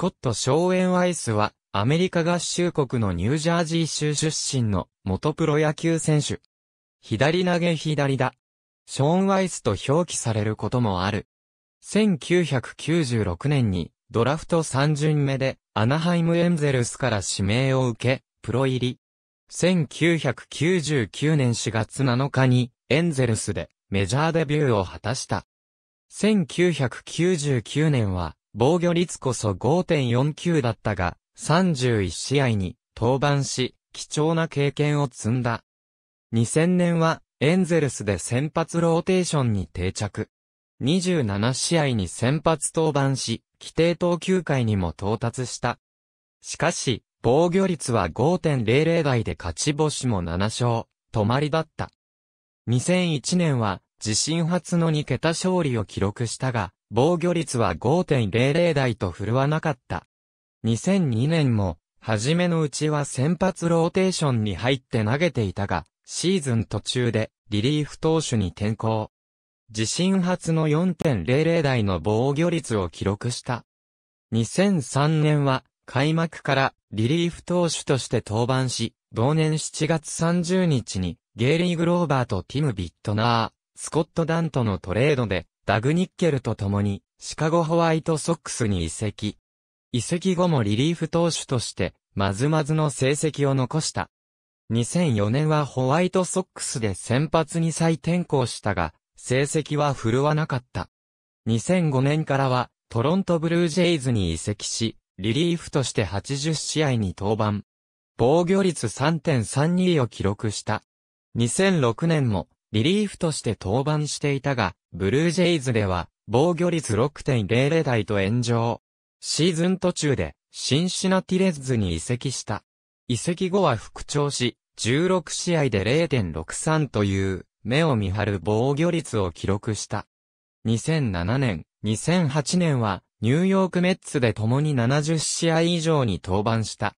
コット・ショーエン・ワイスは、アメリカ合衆国のニュージャージー州出身の元プロ野球選手。左投げ左だ。ショーン・ワイスと表記されることもある。1996年にドラフト3巡目でアナハイム・エンゼルスから指名を受け、プロ入り。1999年4月7日にエンゼルスでメジャーデビューを果たした。1999年は防御率こそ5.49だったが、31試合に登板し、貴重な経験を積んだ。2000年は、エンゼルスで先発ローテーションに定着。27試合に先発登板し、規定投球回にも到達した。しかし、防御率は5.00台で勝ち星も7勝、止まりだった。2001年は、自身初の2桁勝利を記録したが、防御率は5.00台と振るわなかった。2002年も、初めのうちは先発ローテーションに入って投げていたが、シーズン途中でリリーフ投手に転向。自身初の4.00台の防御率を記録した。2003年は開幕からリリーフ投手として登板し、同年7月30日にゲイリー・グローバーとティム・ビットナー、スコット・ダントのトレードでダグニッケルと共に、シカゴホワイトソックスに移籍。移籍後もリリーフ投手として、まずまずの成績を残した。2004年はホワイトソックスで先発に再転向したが、成績は振るわなかった。2005年からは、トロントブルージェイズに移籍し、リリーフとして80試合に登板。防御率3.32を記録した。2006年もリリーフとして登板していたが、ブルージェイズでは、防御率6.00台と炎上。シーズン途中で、シンシナティレッズに移籍した。移籍後は復調し、16試合で0.63という、目を見張る防御率を記録した。2007年、2008年は、ニューヨークメッツで共に70試合以上に登板した。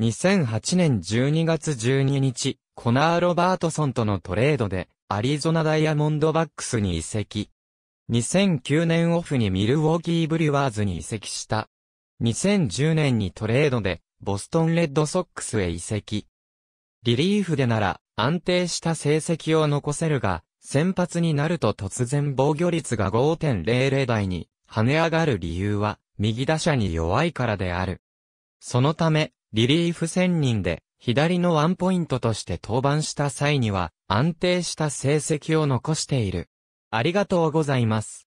2008年12月12日、コナー・ロバートソンとのトレードで、アリゾナダイヤモンドバックスに移籍。2009年オフにミルウォーキーブリュワーズに移籍した。2010年にトレードで、ボストンレッドソックスへ移籍。リリーフでなら、安定した成績を残せるが、先発になると突然防御率が5.00台に跳ね上がる理由は、右打者に弱いからである。そのため、リリーフ1000人で左のワンポイントとして登板した際には安定した成績を残している。ありがとうございます。